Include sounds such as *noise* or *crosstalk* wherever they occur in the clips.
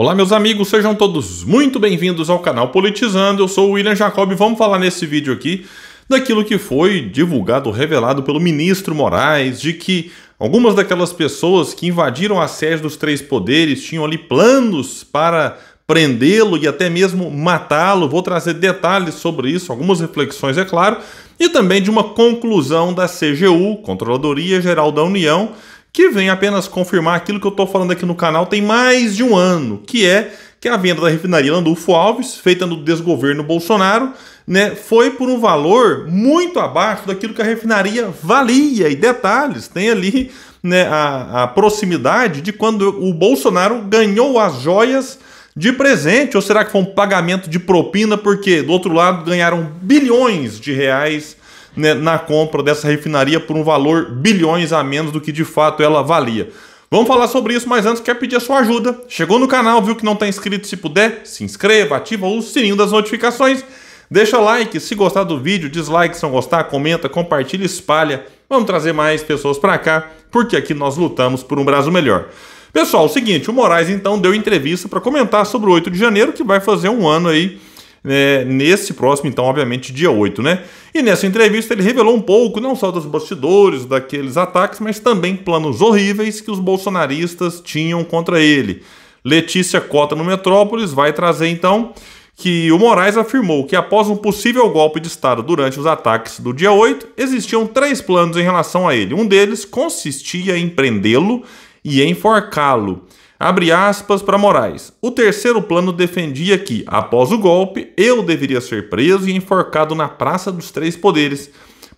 Olá, meus amigos, sejam todos muito bem-vindos ao canal Politizando. Eu sou o William Jacob e vamos falar nesse vídeo aqui daquilo que foi divulgado, revelado pelo ministro Moraes, de que algumas daquelas pessoas que invadiram a sede dos três poderes tinham ali planos para prendê-lo e até mesmo matá-lo. Vou trazer detalhes sobre isso, algumas reflexões, é claro, e também de uma conclusão da CGU, Controladoria Geral da União, que vem apenas confirmar aquilo que eu estou falando aqui no canal tem mais de um ano, que é que a venda da refinaria Landulfo Alves, feita no desgoverno Bolsonaro, né, foi por um valor muito abaixo daquilo que a refinaria valia. E detalhes, tem ali né, a, a proximidade de quando o Bolsonaro ganhou as joias de presente, ou será que foi um pagamento de propina, porque do outro lado ganharam bilhões de reais né, na compra dessa refinaria por um valor bilhões a menos do que de fato ela valia. Vamos falar sobre isso, mas antes quero pedir a sua ajuda. Chegou no canal, viu que não está inscrito? Se puder, se inscreva, ativa o sininho das notificações, deixa like, se gostar do vídeo, dislike se não gostar, comenta, compartilha, espalha. Vamos trazer mais pessoas para cá, porque aqui nós lutamos por um Brasil melhor. Pessoal, é o seguinte, o Moraes então deu entrevista para comentar sobre o 8 de janeiro, que vai fazer um ano aí é, nesse próximo, então, obviamente, dia 8, né? E nessa entrevista ele revelou um pouco, não só dos bastidores, daqueles ataques, mas também planos horríveis que os bolsonaristas tinham contra ele. Letícia Cota no Metrópolis vai trazer então que o Moraes afirmou que após um possível golpe de Estado durante os ataques do dia 8, existiam três planos em relação a ele. Um deles consistia em prendê-lo e enforcá-lo. Abre aspas para Moraes. O terceiro plano defendia que, após o golpe, eu deveria ser preso e enforcado na Praça dos Três Poderes,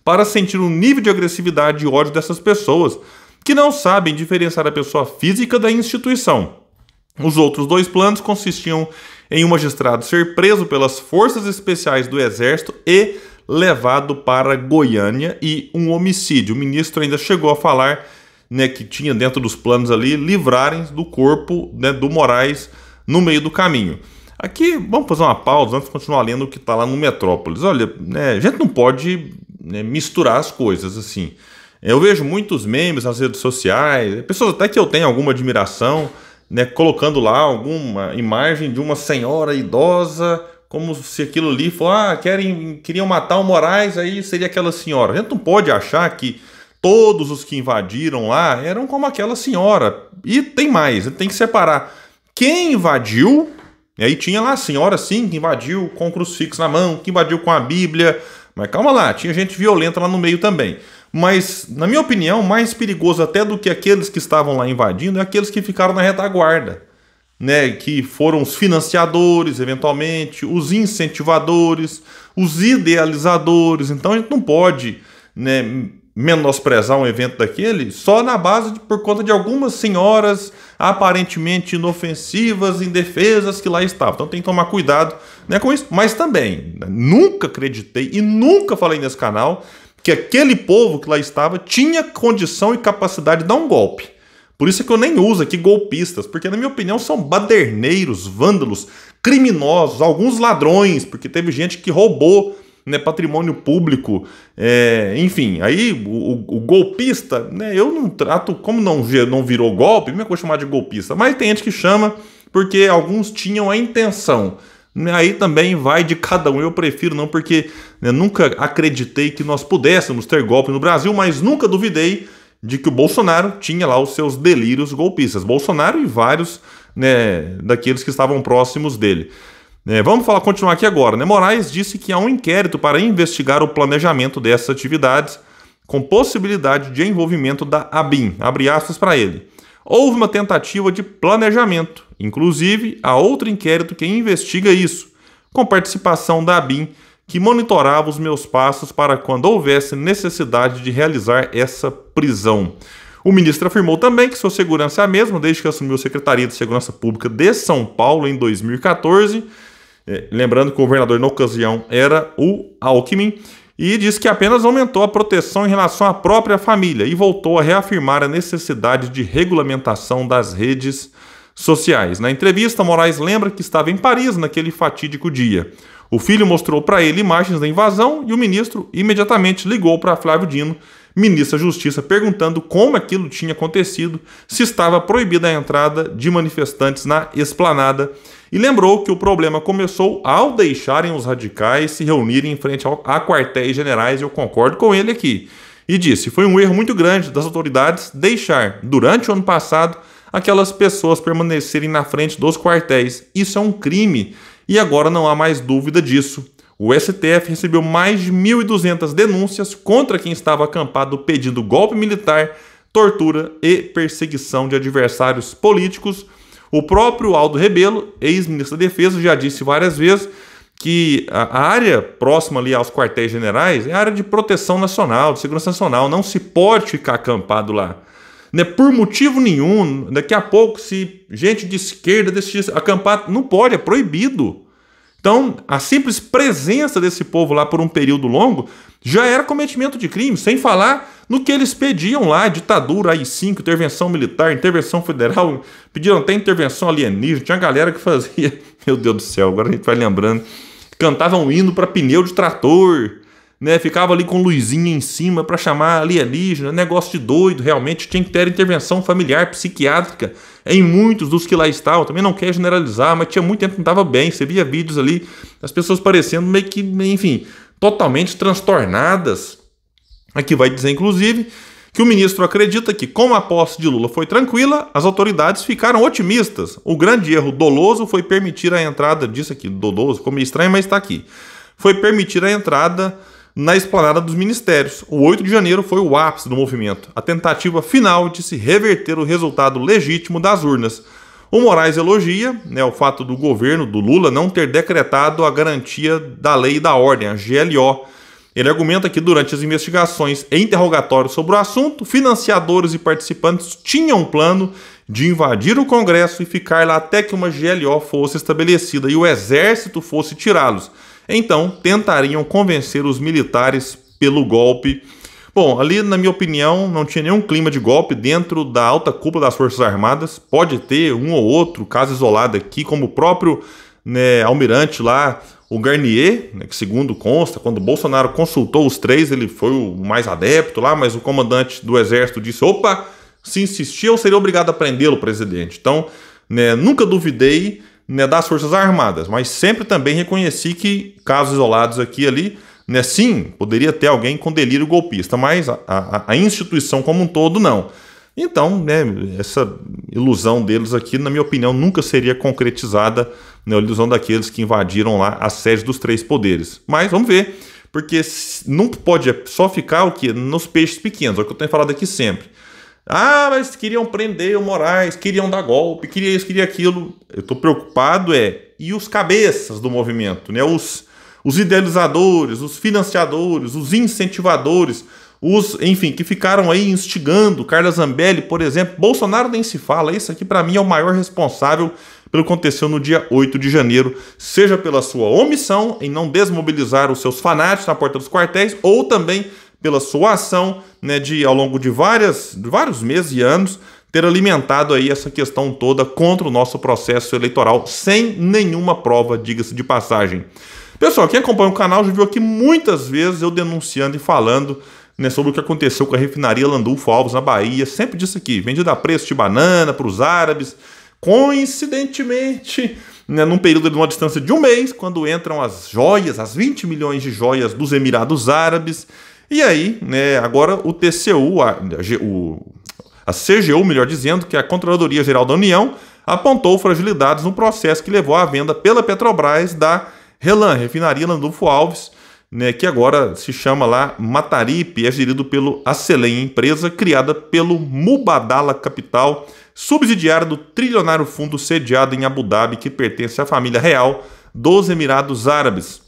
para sentir o um nível de agressividade e ódio dessas pessoas, que não sabem diferenciar a pessoa física da instituição. Os outros dois planos consistiam em um magistrado ser preso pelas forças especiais do Exército e levado para Goiânia e um homicídio. O ministro ainda chegou a falar né, que tinha dentro dos planos ali livrarem do corpo né, do Moraes no meio do caminho. Aqui, vamos fazer uma pausa antes de continuar lendo o que está lá no Metrópolis. Olha, né, a gente não pode né, misturar as coisas assim. Eu vejo muitos memes nas redes sociais, pessoas até que eu tenho alguma admiração, né, colocando lá alguma imagem de uma senhora idosa, como se aquilo ali fosse. ah, querem, queriam matar o Moraes, aí seria aquela senhora. A gente não pode achar que todos os que invadiram lá eram como aquela senhora. E tem mais, tem que separar. Quem invadiu, e aí tinha lá a senhora sim que invadiu com o crucifixo na mão, que invadiu com a Bíblia. Mas calma lá, tinha gente violenta lá no meio também. Mas, na minha opinião, mais perigoso até do que aqueles que estavam lá invadindo é aqueles que ficaram na retaguarda. Né, que foram os financiadores, eventualmente, os incentivadores, os idealizadores. Então a gente não pode né, menosprezar um evento daquele só na base de, por conta de algumas senhoras aparentemente inofensivas, indefesas que lá estavam. Então tem que tomar cuidado né, com isso. Mas também, né, nunca acreditei e nunca falei nesse canal que aquele povo que lá estava tinha condição e capacidade de dar um golpe. Por isso é que eu nem uso aqui golpistas, porque na minha opinião são baderneiros, vândalos, criminosos, alguns ladrões, porque teve gente que roubou né, patrimônio público, é, enfim, aí o, o, golpista, né, eu não trato, como não, não virou golpe, me é chamar de golpista, mas tem gente que chama porque alguns tinham a intenção. Né, aí também vai de cada um, eu prefiro não, porque né, nunca acreditei que nós pudéssemos ter golpe no Brasil, mas nunca duvidei de que o Bolsonaro tinha lá os seus delírios golpistas. Bolsonaro e vários né, daqueles que estavam próximos dele. É, vamos falar, continuar aqui agora. Né? Moraes disse que há um inquérito para investigar o planejamento dessas atividades com possibilidade de envolvimento da ABIN. Abre aspas para ele. Houve uma tentativa de planejamento, inclusive há outro inquérito que investiga isso, com participação da ABIN, que monitorava os meus passos para quando houvesse necessidade de realizar essa prisão. O ministro afirmou também que sua segurança é a mesma desde que assumiu a Secretaria de Segurança Pública de São Paulo em 2014 é, lembrando que o governador, na ocasião, era o Alckmin, e diz que apenas aumentou a proteção em relação à própria família e voltou a reafirmar a necessidade de regulamentação das redes sociais. Na entrevista, Moraes lembra que estava em Paris naquele fatídico dia. O filho mostrou para ele imagens da invasão e o ministro imediatamente ligou para Flávio Dino, ministro da Justiça, perguntando como aquilo tinha acontecido, se estava proibida a entrada de manifestantes na esplanada e lembrou que o problema começou ao deixarem os radicais se reunirem em frente ao, a quartéis generais, eu concordo com ele aqui. E disse: foi um erro muito grande das autoridades deixar, durante o ano passado, aquelas pessoas permanecerem na frente dos quartéis. Isso é um crime e agora não há mais dúvida disso. O STF recebeu mais de 1.200 denúncias contra quem estava acampado pedindo golpe militar, tortura e perseguição de adversários políticos o próprio Aldo Rebelo, ex-ministro da Defesa, já disse várias vezes que a área próxima ali aos quartéis generais é área de proteção nacional, de segurança nacional, não se pode ficar acampado lá. Né, por motivo nenhum, daqui a pouco, se gente de esquerda decidir acampar, não pode, é proibido. Então, a simples presença desse povo lá por um período longo já era cometimento de crime, sem falar no que eles pediam lá, ditadura, AI-5, intervenção militar, intervenção federal, pediram até intervenção alienígena, tinha galera que fazia, *laughs* meu Deus do céu, agora a gente vai lembrando, cantavam um hino para pneu de trator, né? Ficava ali com luzinha em cima para chamar alienígena, negócio de doido, realmente tinha que ter intervenção familiar, psiquiátrica, em muitos dos que lá estavam, também não quer generalizar, mas tinha muito tempo que não estava bem, você via vídeos ali, as pessoas parecendo meio que, enfim, totalmente transtornadas, Aqui vai dizer, inclusive, que o ministro acredita que, como a posse de Lula foi tranquila, as autoridades ficaram otimistas. O grande erro doloso foi permitir a entrada disso aqui, doloso, como estranho, mas está aqui. Foi permitir a entrada na esplanada dos ministérios. O 8 de janeiro foi o ápice do movimento, a tentativa final de se reverter o resultado legítimo das urnas. O Moraes elogia né, o fato do governo do Lula não ter decretado a garantia da lei e da ordem, a GLO, ele argumenta que durante as investigações e interrogatórios sobre o assunto, financiadores e participantes tinham um plano de invadir o Congresso e ficar lá até que uma GLO fosse estabelecida e o exército fosse tirá-los. Então, tentariam convencer os militares pelo golpe. Bom, ali, na minha opinião, não tinha nenhum clima de golpe dentro da alta cúpula das Forças Armadas. Pode ter um ou outro caso isolado aqui, como o próprio né, almirante lá, o Garnier, né, que segundo consta, quando Bolsonaro consultou os três, ele foi o mais adepto lá, mas o comandante do exército disse: opa, se insistir, eu seria obrigado a prendê-lo, presidente. Então, né, nunca duvidei né, das Forças Armadas, mas sempre também reconheci que casos isolados aqui e ali, né, sim, poderia ter alguém com delírio golpista, mas a, a, a instituição como um todo não. Então, né, essa ilusão deles aqui, na minha opinião, nunca seria concretizada, né, a ilusão daqueles que invadiram lá a sede dos três poderes. Mas vamos ver, porque não pode só ficar o que nos peixes pequenos, é o que eu tenho falado aqui sempre. Ah, mas queriam prender o Moraes, queriam dar golpe, queria isso, queria aquilo. Eu estou preocupado é e os cabeças do movimento, né? Os os idealizadores, os financiadores, os incentivadores, os, enfim, que ficaram aí instigando, Carla Zambelli, por exemplo, Bolsonaro nem se fala, isso aqui para mim é o maior responsável pelo que aconteceu no dia 8 de janeiro, seja pela sua omissão em não desmobilizar os seus fanáticos na porta dos quartéis, ou também pela sua ação, né, de ao longo de várias, de vários meses e anos, ter alimentado aí essa questão toda contra o nosso processo eleitoral sem nenhuma prova, diga-se de passagem. Pessoal, quem acompanha o canal já viu aqui muitas vezes eu denunciando e falando né, sobre o que aconteceu com a refinaria Landulfo Alves na Bahia. Sempre disse aqui, vendida a preço de banana para os árabes. Coincidentemente, né, num período de uma distância de um mês, quando entram as joias, as 20 milhões de joias dos Emirados Árabes. E aí, né, agora o TCU, a, o, a CGU, melhor dizendo, que é a Controladoria Geral da União, apontou fragilidades no processo que levou à venda pela Petrobras da Relan, refinaria Landolfo Alves, né, que agora se chama lá Mataripe, é gerido pelo Acelém, empresa criada pelo Mubadala Capital, subsidiário do trilionário fundo sediado em Abu Dhabi, que pertence à família real dos Emirados Árabes.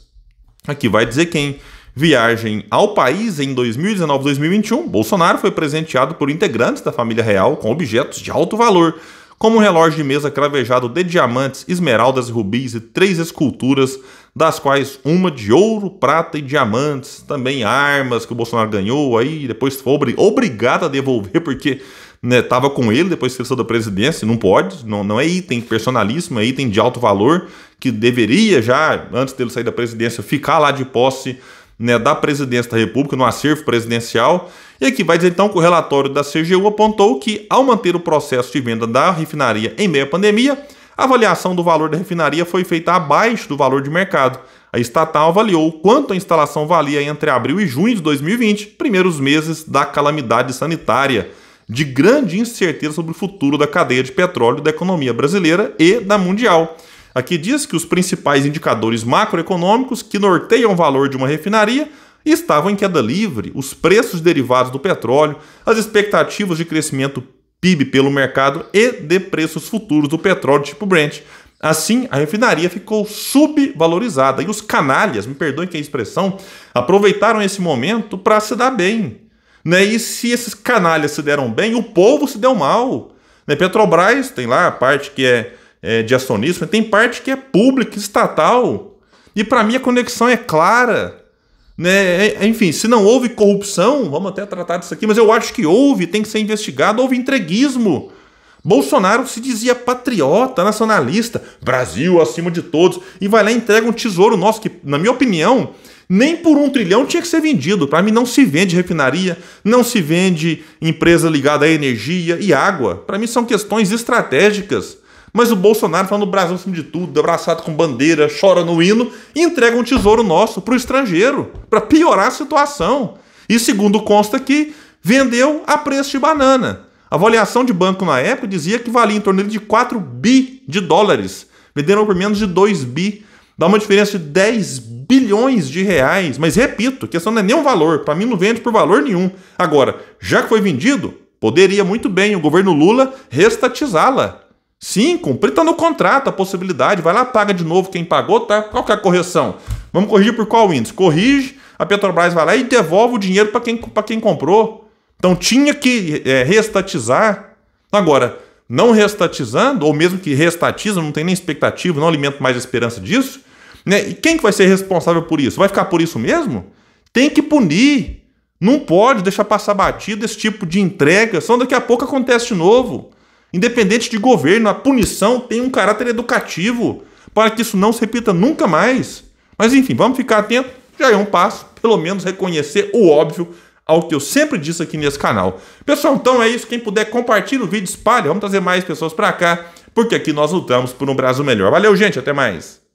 Aqui vai dizer quem. Viagem ao país em 2019-2021, Bolsonaro foi presenteado por integrantes da família real com objetos de alto valor, como um relógio de mesa cravejado de diamantes, esmeraldas e rubis e três esculturas das quais uma de ouro, prata e diamantes, também armas que o Bolsonaro ganhou aí, depois foi obrigado a devolver porque né, com ele depois que ele saiu da presidência, não pode, não, não é item personalíssimo, é item de alto valor que deveria já, antes dele sair da presidência, ficar lá de posse né, da presidência da República, no acervo presidencial. E aqui vai dizer então que o relatório da CGU apontou que, ao manter o processo de venda da refinaria em meio à pandemia, a avaliação do valor da refinaria foi feita abaixo do valor de mercado. A estatal avaliou quanto a instalação valia entre abril e junho de 2020, primeiros meses da calamidade sanitária, de grande incerteza sobre o futuro da cadeia de petróleo da economia brasileira e da mundial. Aqui diz que os principais indicadores macroeconômicos que norteiam o valor de uma refinaria estavam em queda livre, os preços derivados do petróleo, as expectativas de crescimento PIB pelo mercado e de preços futuros do petróleo tipo Brent. Assim, a refinaria ficou subvalorizada e os canalhas, me perdoem que é a expressão, aproveitaram esse momento para se dar bem. Né? E se esses canalhas se deram bem, o povo se deu mal. Né? Petrobras tem lá a parte que é, é de acionista, tem parte que é pública, estatal. E para mim a conexão é clara. Né? É, é, enfim, se não houve corrupção, vamos até tratar disso aqui, mas eu acho que houve, tem que ser investigado, houve entreguismo. Bolsonaro se dizia patriota, nacionalista, Brasil acima de todos, e vai lá e entrega um tesouro nosso que, na minha opinião, nem por um trilhão tinha que ser vendido. Para mim, não se vende refinaria, não se vende empresa ligada à energia e água. Para mim, são questões estratégicas mas o Bolsonaro falando no Brasil acima de tudo, abraçado com bandeira, chora no hino e entrega um tesouro nosso para o estrangeiro, para piorar a situação. E segundo consta aqui, vendeu a preço de banana. A avaliação de banco na época dizia que valia em torno de 4 bi de dólares. Venderam por menos de 2 bi. Dá uma diferença de 10 bilhões de reais. Mas repito, a questão não é nenhum valor. Para mim não vende por valor nenhum. Agora, já que foi vendido, poderia muito bem o governo Lula restatizá-la. Sim, cumprir está no contrato a possibilidade. Vai lá, paga de novo quem pagou, tá? Qual que é a correção? Vamos corrigir por qual índice? Corrige, a Petrobras vai lá e devolve o dinheiro para quem, quem comprou. Então tinha que é, restatizar. Agora, não restatizando, ou mesmo que restatiza, não tem nem expectativa, não alimento mais a esperança disso. Né? E quem que vai ser responsável por isso? Vai ficar por isso mesmo? Tem que punir. Não pode deixar passar batido esse tipo de entrega, senão daqui a pouco acontece de novo. Independente de governo, a punição tem um caráter educativo para que isso não se repita nunca mais. Mas enfim, vamos ficar atento. Já é um passo, pelo menos reconhecer o óbvio ao que eu sempre disse aqui nesse canal. Pessoal, então é isso. Quem puder, compartilha o vídeo, espalha. Vamos trazer mais pessoas para cá, porque aqui nós lutamos por um Brasil melhor. Valeu, gente. Até mais.